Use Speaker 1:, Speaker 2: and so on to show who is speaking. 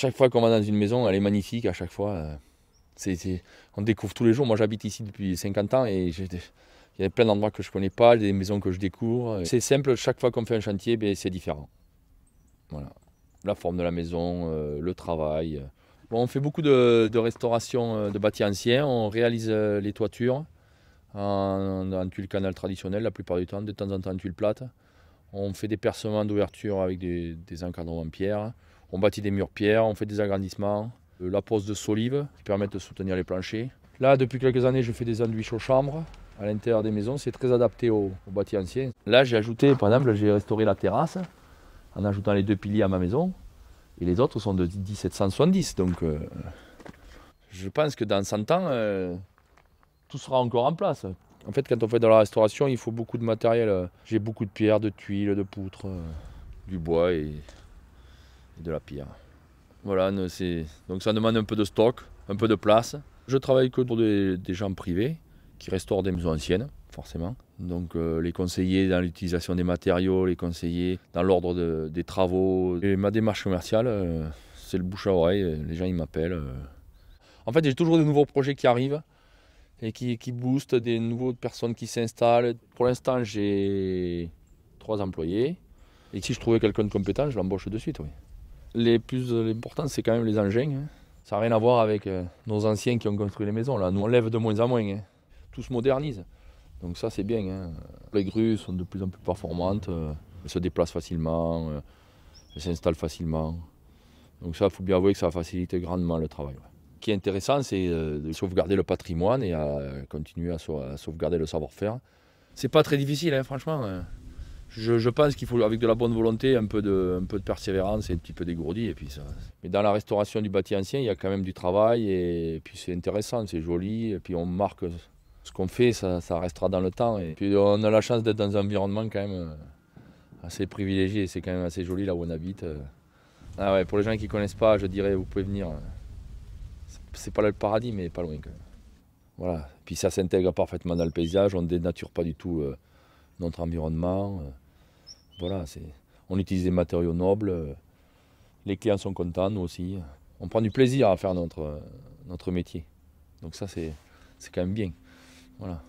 Speaker 1: chaque fois qu'on va dans une maison, elle est magnifique à chaque fois. Euh. on découvre tous les jours. Moi, j'habite ici depuis 50 ans et il y a plein d'endroits que je ne connais pas, des maisons que je découvre. Euh. C'est simple, chaque fois qu'on fait un chantier, ben, c'est différent. La forme de la maison, euh, le travail. on fait beaucoup de, restauration de bâtis anciens. On réalise les toitures en, en, tuile canal traditionnelle la plupart du temps, de temps en temps en tuile plate. On fait des percements d'ouverture avec des, encadrons en pierre. On bâtit des murs pierres, on fait des agrandissements, euh, la pose de solives qui permettent de soutenir les planchers. Là, depuis quelques années, je fais des enduits chaux chambre à l'intérieur des maisons. C'est très adapté au, au bâti ancien. Là, j'ai ajouté, par exemple, j'ai restauré la terrasse en ajoutant les deux piliers à ma maison. Et les autres sont de 1770. Donc, euh, je pense que dans 100 ans, euh, tout sera encore en place. En fait, quand on fait de la restauration, il faut beaucoup de matériel. J'ai beaucoup de pierres, de tuiles, de poutres, du bois et de la pierre. Voilà, donc ça demande un peu de stock, un peu de place. Je travaille que pour des, gens privés qui restaurent des maisons anciennes, forcément. Donc euh, les conseillers dans l'utilisation des matériaux, les conseillers dans l'ordre des travaux. Et ma démarche commerciale, euh, c'est le bouche à oreille, euh, les gens ils m'appellent. En fait, j'ai toujours de nouveaux projets qui arrivent et qui, qui boostent, des nouvelles personnes qui s'installent. Pour l'instant, j'ai trois employés. Et si je trouvais quelqu'un de compétent, je l'embauche de suite, oui les plus euh, importants, c'est quand même les engins. Hein. Ça n'a rien à voir avec euh, nos anciens qui ont construit les maisons. Là, nous, on lève de moins en moins. Hein. Tout se modernise. Donc ça, c'est bien. Hein. Les grues sont de plus en plus performantes. Euh, elles se déplacent facilement. elles s'installent facilement. Donc ça, il faut bien avouer que ça facilite grandement le travail. Ce qui est intéressant, c'est de sauvegarder le patrimoine et à continuer à, sauvegarder le savoir-faire. C'est pas très difficile, franchement je, pense qu'il faut, avec de la bonne volonté, un peu de, persévérance et un petit peu d'égourdi. Et puis Mais dans la restauration du bâti ancien, il y a quand même du travail. Et, puis c'est intéressant, c'est joli. Et puis on marque ce qu'on fait, ça, restera dans le temps. Et puis on a la chance d'être dans un environnement quand même euh, assez privilégié. C'est quand même assez joli là où on habite. Euh. Ah pour les gens qui ne connaissent pas, je dirais, vous pouvez venir. Euh, c'est pas le paradis, mais pas loin Voilà. Puis ça s'intègre parfaitement dans le paysage. On ne dénature pas du tout notre environnement on utilise des matériaux nobles, euh, les clients sont contents, nous aussi. On prend du plaisir à faire notre, euh, notre métier. Donc ça, c'est quand même bien. Voilà.